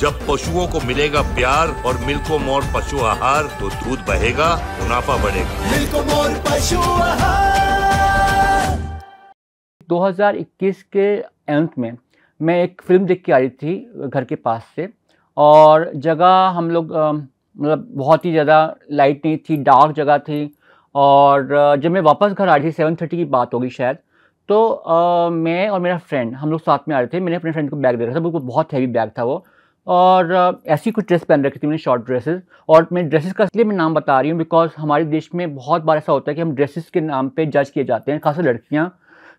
जब पशुओं को मिलेगा प्यार और मिल्को मोर पशु आहार तो दूध बहेगा मुनाफा बढ़ेगा मिल्को मोर पशु आहार 2021 के अंत में मैं एक फिल्म देख के आ रही थी घर के पास से और जगह हम लोग मतलब बहुत ही ज़्यादा लाइट नहीं थी डार्क जगह थी और जब मैं वापस घर आ रही थी सेवन थर्टी की बात होगी शायद तो आ, मैं और मेरा फ्रेंड हम लोग साथ में आ रहे थे मैंने अपने फ्रेंड को बैग दे रखा था बिल्कुल बहुत हैवी बैग था वो और ऐसी कुछ ड्रेस पहन रखी थी मैंने शॉर्ट ड्रेसेस और मैं ड्रेसेस का इसलिए मैं नाम बता रही हूँ बिकॉज हमारे देश में बहुत बार ऐसा होता है कि हम ड्रेसेस के नाम पे जज किए जाते हैं खासकर लड़कियाँ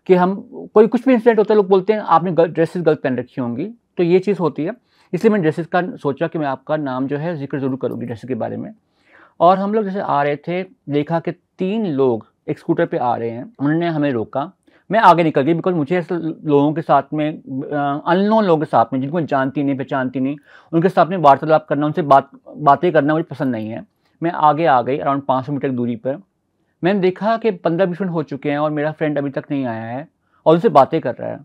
कि हम कोई कुछ भी इंसिडेंट होता है लोग बोलते हैं आपने गल, ड्रेसेस गलत पहन रखी होंगी तो ये चीज़ होती है इसलिए मैंने ड्रेसेस का सोचा कि मैं आपका नाम जो है जिक्र ज़रूर करूँगी ड्रेसेस के बारे में और हम लोग जैसे आ रहे थे देखा कि तीन लोग एक स्कूटर पर आ रहे हैं उन्होंने हमें रोका मैं आगे निकल गई बिकॉज मुझे ऐसे लोगों के साथ में अननोन लोगों के साथ में जिनको जानती नहीं पहचानती नहीं उनके साथ में वार्तालाप करना उनसे बात बातें करना मुझे पसंद नहीं है मैं आगे आ गई अराउंड पाँच सौ मीटर की दूरी पर मैंने देखा कि पंद्रह बीस मिनट हो चुके हैं और मेरा फ्रेंड अभी तक नहीं आया है और उनसे बातें कर रहा है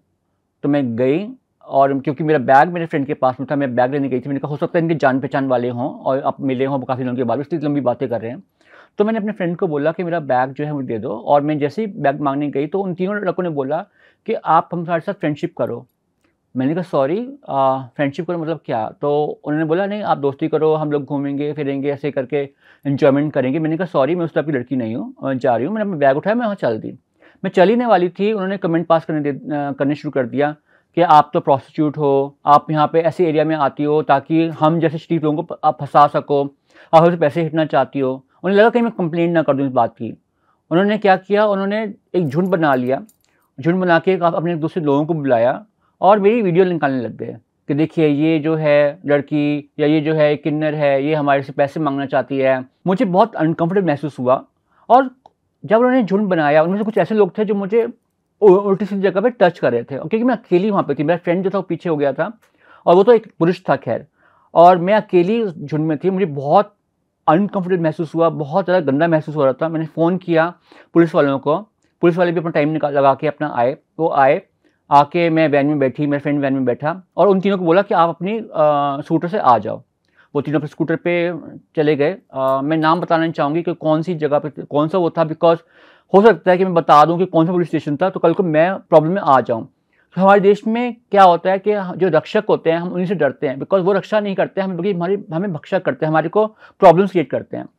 तो मैं गई और क्योंकि मेरा बैग मेरे फ्रेंड के पास में था मैं बैग लेने गई थी मैंने कहा हो सकता है इनके जान पहचान वाले हों और आप मिले हों काफ़ी लोगों के बाद इतनी लंबी बातें कर रहे हैं तो मैंने अपने फ्रेंड को बोला कि मेरा बैग जो है मुझे दे दो और मैं जैसे ही बैग मांगने गई तो उन तीनों लड़कों ने बोला कि आप हमारे साथ फ्रेंडशिप करो मैंने कहा सॉरी फ्रेंडशिप करो मतलब क्या तो उन्होंने बोला नहीं आप दोस्ती करो हम लोग घूमेंगे फिरेंगे ऐसे करके इन्जॉयमेंट करेंगे मैंने कहा सॉरी मैं उस टाइप की लड़की नहीं हूँ जा रही हूँ मैंने अपने बैग उठाया मैं वहाँ चल दी मैं चल ही वाली थी उन्होंने कमेंट पास करने दे करने शुरू कर दिया कि आप तो प्रोस्टिट्यूट हो आप यहाँ पे ऐसे एरिया में आती हो ताकि हम जैसे शरीफ लोगों को आप फंसा सको आप उसे पैसे हिटना चाहती हो उन्हें लगा कहीं मैं कंप्लेंट ना कर दूँ इस बात की उन्होंने क्या किया उन्होंने एक झुंड बना लिया झुंड बना के अपने एक दूसरे लोगों को बुलाया और मेरी वीडियो निकालने लग गए कि देखिए ये जो है लड़की या ये जो है किन्नर है ये हमारे से पैसे मांगना चाहती है मुझे बहुत अनकम्फर्टेबल महसूस हुआ और जब उन्होंने झुंड बनाया उनमें से कुछ ऐसे लोग थे जो मुझे उल्टी सीधी जगह पे टच कर रहे थे और क्योंकि मैं अकेली वहाँ पे थी मेरा फ्रेंड जो था वो पीछे हो गया था और वो तो एक पुरुष था खैर और मैं अकेली झुंड में थी मुझे बहुत अनकम्फर्टेबल महसूस हुआ बहुत ज़्यादा गंदा महसूस हो रहा था मैंने फ़ोन किया पुलिस वालों को पुलिस वाले भी अपना टाइम निकाल लगा के अपना आए वो आए आके मैं वैन में बैठी मेरे फ्रेंड वैन में बैठा और उन तीनों को बोला कि आप अपनी स्कूटर से आ जाओ वो तीनों पर स्कूटर पे चले गए आ, मैं नाम बताना चाहूँगी कि कौन सी जगह पे कौन सा वो था बिकॉज हो सकता है कि मैं बता दूं कि कौन सा पुलिस स्टेशन था तो कल को मैं प्रॉब्लम में आ जाऊं तो हमारे देश में क्या होता है कि जो रक्षक होते हैं हम उन्हीं से डरते हैं बिकॉज वो रक्षा नहीं करते हम बल्कि हमारी हमें भक्षा करते हैं हमारे को प्रॉब्लम्स क्रिएट करते हैं